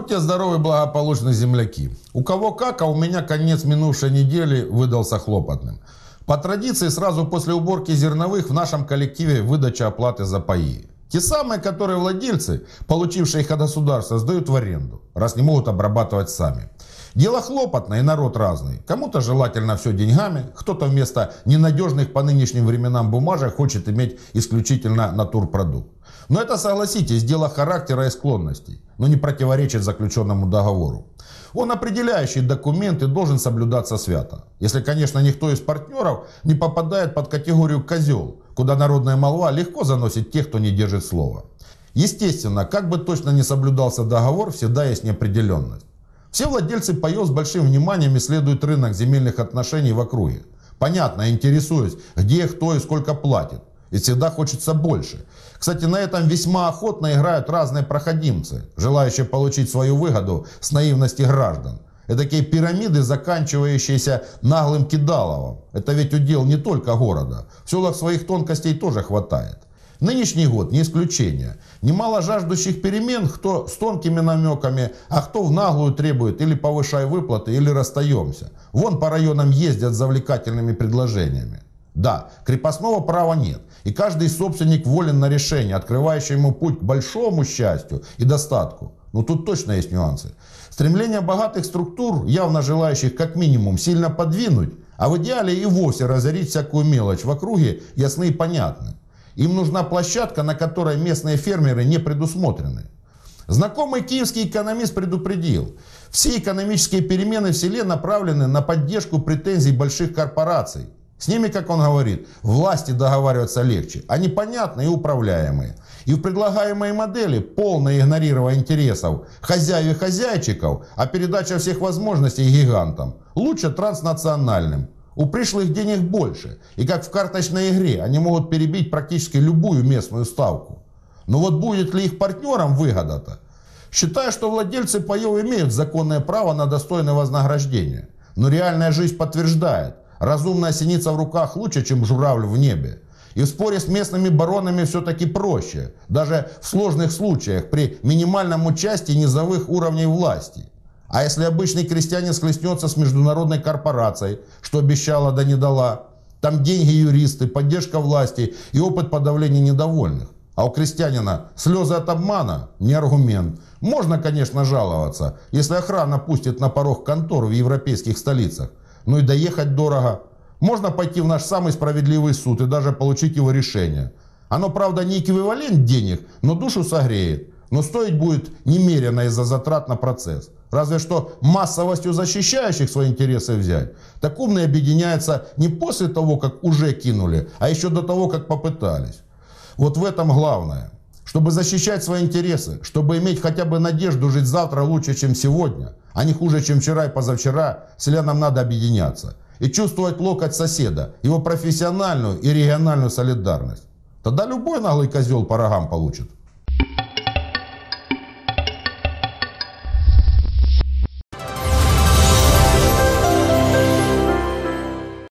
Будьте здоровы, благополучны земляки. У кого как, а у меня конец минувшей недели выдался хлопотным. По традиции, сразу после уборки зерновых в нашем коллективе выдача оплаты за паи. Те самые, которые владельцы, получившие их от государства, сдают в аренду, раз не могут обрабатывать сами. Дело хлопотное, и народ разный. Кому-то желательно все деньгами, кто-то вместо ненадежных по нынешним временам бумажек хочет иметь исключительно натурпродукт. Но это, согласитесь, дело характера и склонностей, но не противоречит заключенному договору. Он определяющий документ и должен соблюдаться свято. Если, конечно, никто из партнеров не попадает под категорию «козел», куда народная молва легко заносит тех, кто не держит слова. Естественно, как бы точно не соблюдался договор, всегда есть неопределенность. Все владельцы паев с большим вниманием исследуют рынок земельных отношений в округе. Понятно, интересуясь, где, кто и сколько платит. И всегда хочется больше. Кстати, на этом весьма охотно играют разные проходимцы, желающие получить свою выгоду с наивности граждан. Это такие пирамиды, заканчивающиеся наглым кидаловом. Это ведь удел не только города. В селах своих тонкостей тоже хватает. Нынешний год не исключение. Немало жаждущих перемен, кто с тонкими намеками, а кто в наглую требует или повышай выплаты, или расстаемся. Вон по районам ездят с завлекательными предложениями. Да, крепостного права нет, и каждый собственник волен на решение, открывающее ему путь к большому счастью и достатку. Но тут точно есть нюансы. Стремление богатых структур, явно желающих как минимум сильно подвинуть, а в идеале и вовсе разорить всякую мелочь в округе, ясны и понятны. Им нужна площадка, на которой местные фермеры не предусмотрены. Знакомый киевский экономист предупредил, все экономические перемены в селе направлены на поддержку претензий больших корпораций. С ними, как он говорит, власти договариваться легче. Они понятны и управляемые. И в предлагаемой модели полное игнорирование интересов хозяев и хозяйчиков, а передача всех возможностей гигантам, лучше транснациональным. У пришлых денег больше, и как в карточной игре, они могут перебить практически любую местную ставку. Но вот будет ли их партнерам выгода-то? Считаю, что владельцы паев имеют законное право на достойное вознаграждение. Но реальная жизнь подтверждает, разумная синица в руках лучше, чем журавль в небе. И в споре с местными баронами все-таки проще, даже в сложных случаях при минимальном участии низовых уровней власти. А если обычный крестьянин склеснется с международной корпорацией, что обещала да не дала, там деньги юристы, поддержка власти и опыт подавления недовольных. А у крестьянина слезы от обмана – не аргумент. Можно, конечно, жаловаться, если охрана пустит на порог контор в европейских столицах. Ну и доехать дорого. Можно пойти в наш самый справедливый суд и даже получить его решение. Оно, правда, не эквивалент денег, но душу согреет но стоить будет немерено из-за затрат на процесс. Разве что массовостью защищающих свои интересы взять. Так умные объединяются не после того, как уже кинули, а еще до того, как попытались. Вот в этом главное. Чтобы защищать свои интересы, чтобы иметь хотя бы надежду жить завтра лучше, чем сегодня, а не хуже, чем вчера и позавчера, селянам надо объединяться. И чувствовать локоть соседа, его профессиональную и региональную солидарность. Тогда любой наглый козел по рогам получит.